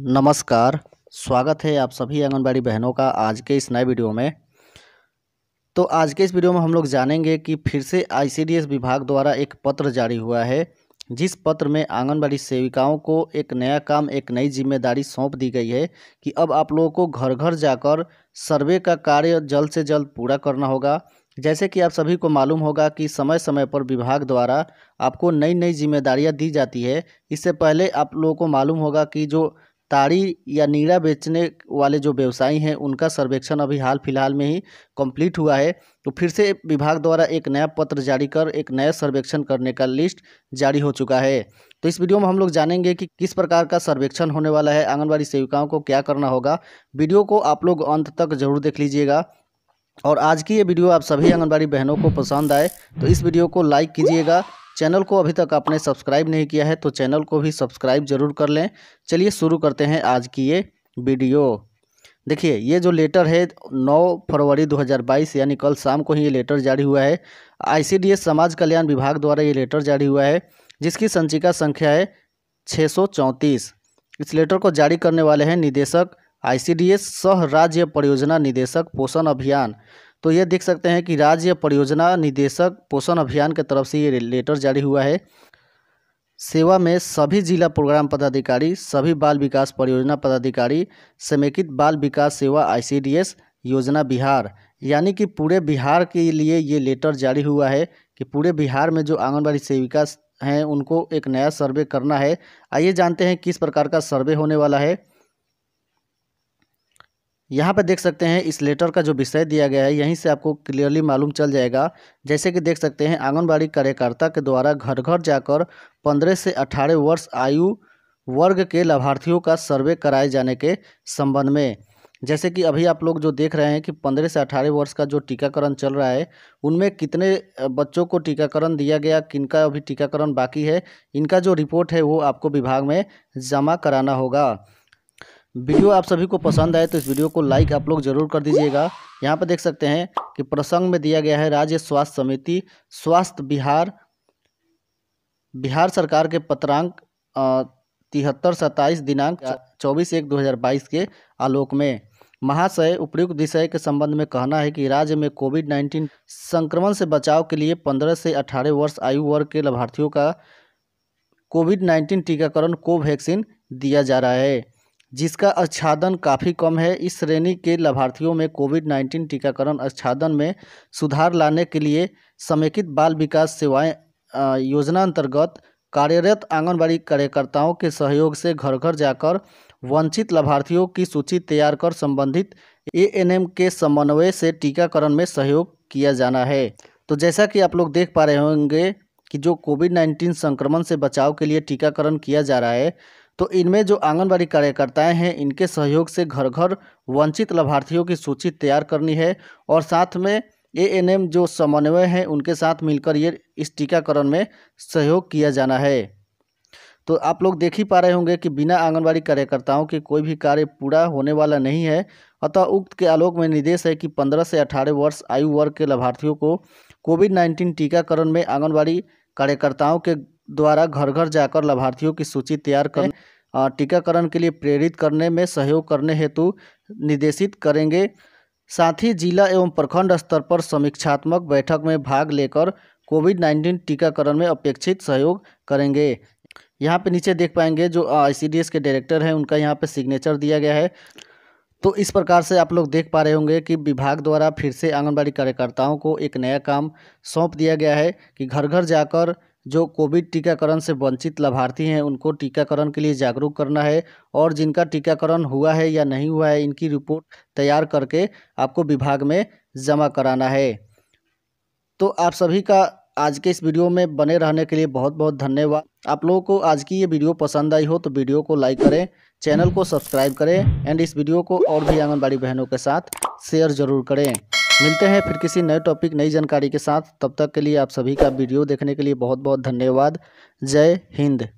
नमस्कार स्वागत है आप सभी आंगनबाड़ी बहनों का आज के इस नए वीडियो में तो आज के इस वीडियो में हम लोग जानेंगे कि फिर से आईसीडीएस विभाग द्वारा एक पत्र जारी हुआ है जिस पत्र में आंगनबाड़ी सेविकाओं को एक नया काम एक नई जिम्मेदारी सौंप दी गई है कि अब आप लोगों को घर घर जाकर सर्वे का कार्य जल्द से जल्द पूरा करना होगा जैसे कि आप सभी को मालूम होगा कि समय समय पर विभाग द्वारा आपको नई नई जिम्मेदारियां दी जाती है इससे पहले आप लोगों को मालूम होगा कि जो ताड़ी या नीड़ा बेचने वाले जो व्यवसायी हैं उनका सर्वेक्षण अभी हाल फिलहाल में ही कंप्लीट हुआ है तो फिर से विभाग द्वारा एक नया पत्र जारी कर एक नया सर्वेक्षण करने का लिस्ट जारी हो चुका है तो इस वीडियो में हम लोग जानेंगे कि किस प्रकार का सर्वेक्षण होने वाला है आंगनबाड़ी सेविकाओं को क्या करना होगा वीडियो को आप लोग अंत तक जरूर देख लीजिएगा और आज की ये वीडियो आप सभी आंगनबाड़ी बहनों को पसंद आए तो इस वीडियो को लाइक कीजिएगा चैनल को अभी तक आपने सब्सक्राइब नहीं किया है तो चैनल को भी सब्सक्राइब जरूर कर लें चलिए शुरू करते हैं आज की ये वीडियो देखिए ये जो लेटर है 9 फरवरी 2022 यानी कल शाम को ही ये लेटर जारी हुआ है आईसीडीएस समाज कल्याण विभाग द्वारा ये लेटर जारी हुआ है जिसकी संचिका संख्या है छः इस लेटर को जारी करने वाले हैं निदेशक आई सह राज्य परियोजना निदेशक पोषण अभियान तो ये देख सकते हैं कि राज्य परियोजना निदेशक पोषण अभियान के तरफ से ये लेटर जारी हुआ है सेवा में सभी जिला प्रोग्राम पदाधिकारी सभी बाल विकास परियोजना पदाधिकारी समेकित बाल विकास सेवा आई योजना बिहार यानी कि पूरे बिहार के लिए ये लेटर जारी हुआ है कि पूरे बिहार में जो आंगनबाड़ी सेविका हैं उनको एक नया सर्वे करना है आइए जानते हैं किस प्रकार का सर्वे होने वाला है यहाँ पर देख सकते हैं इस लेटर का जो विषय दिया गया है यहीं से आपको क्लियरली मालूम चल जाएगा जैसे कि देख सकते हैं आंगनबाड़ी कार्यकर्ता के द्वारा घर घर जाकर पंद्रह से अठारह वर्ष आयु वर्ग के लाभार्थियों का सर्वे कराए जाने के संबंध में जैसे कि अभी आप लोग जो देख रहे हैं कि पंद्रह से अठारह वर्ष का जो टीकाकरण चल रहा है उनमें कितने बच्चों को टीकाकरण दिया गया किनका अभी टीकाकरण बाकी है इनका जो रिपोर्ट है वो आपको विभाग में जमा कराना होगा वीडियो आप सभी को पसंद आए तो इस वीडियो को लाइक आप लोग जरूर कर दीजिएगा यहाँ पर देख सकते हैं कि प्रसंग में दिया गया है राज्य स्वास्थ्य समिति स्वास्थ्य बिहार बिहार सरकार के पत्रांक तिहत्तर सत्ताईस दिनांक चौबीस एक 2022 के आलोक में महाशय उपयुक्त विषय के संबंध में कहना है कि राज्य में कोविड 19 संक्रमण से बचाव के लिए 15 से 18 वर्ष आयु वर्ग के लाभार्थियों का कोविड 19 टीकाकरण कोवैक्सीन दिया जा रहा है जिसका आच्छादन काफ़ी कम है इस श्रेणी के लाभार्थियों में कोविड नाइन्टीन टीकाकरण आच्छादन में सुधार लाने के लिए समेकित बाल विकास सेवाएं योजना अंतर्गत कार्यरत आंगनबाड़ी कार्यकर्ताओं के सहयोग से घर घर जाकर वंचित लाभार्थियों की सूची तैयार कर संबंधित एएनएम के समन्वय से टीकाकरण में सहयोग किया जाना है तो जैसा कि आप लोग देख पा रहे होंगे कि जो कोविड नाइन्टीन संक्रमण से बचाव के लिए टीकाकरण किया जा रहा है तो इनमें जो आंगनबाड़ी कार्यकर्ताएं हैं इनके सहयोग से घर घर वंचित लाभार्थियों की सूची तैयार करनी है और साथ में ए एन एम जो समन्वय हैं उनके साथ मिलकर ये इस टीकाकरण में सहयोग किया जाना है तो आप लोग देख ही पा रहे होंगे कि बिना आंगनबाड़ी कार्यकर्ताओं के कोई भी कार्य पूरा होने वाला नहीं है अतः उक्त के आलोक में निर्देश है कि पंद्रह से अठारह वर्ष आयु वर्ग के लाभार्थियों को कोविड नाइन्टीन टीकाकरण में आंगनबाड़ी कार्यकर्ताओं के द्वारा घर घर जाकर लाभार्थियों की सूची तैयार कर टीकाकरण के लिए प्रेरित करने में सहयोग करने हेतु निर्देशित करेंगे साथ ही जिला एवं प्रखंड स्तर पर समीक्षात्मक बैठक में भाग लेकर कोविड नाइन्टीन टीकाकरण में अपेक्षित सहयोग करेंगे यहाँ पे नीचे देख पाएंगे जो आई के डायरेक्टर हैं उनका यहाँ पे सिग्नेचर दिया गया है तो इस प्रकार से आप लोग देख पा रहे होंगे कि विभाग द्वारा फिर से आंगनबाड़ी कार्यकर्ताओं को एक नया काम सौंप दिया गया है कि घर घर जाकर जो कोविड टीकाकरण से वंचित लाभार्थी हैं उनको टीकाकरण के लिए जागरूक करना है और जिनका टीकाकरण हुआ है या नहीं हुआ है इनकी रिपोर्ट तैयार करके आपको विभाग में जमा कराना है तो आप सभी का आज के इस वीडियो में बने रहने के लिए बहुत बहुत धन्यवाद आप लोगों को आज की ये वीडियो पसंद आई हो तो वीडियो को लाइक करें चैनल को सब्सक्राइब करें एंड इस वीडियो को और भी आंगनबाड़ी बहनों के साथ शेयर ज़रूर करें मिलते हैं फिर किसी नए टॉपिक नई जानकारी के साथ तब तक के लिए आप सभी का वीडियो देखने के लिए बहुत बहुत धन्यवाद जय हिंद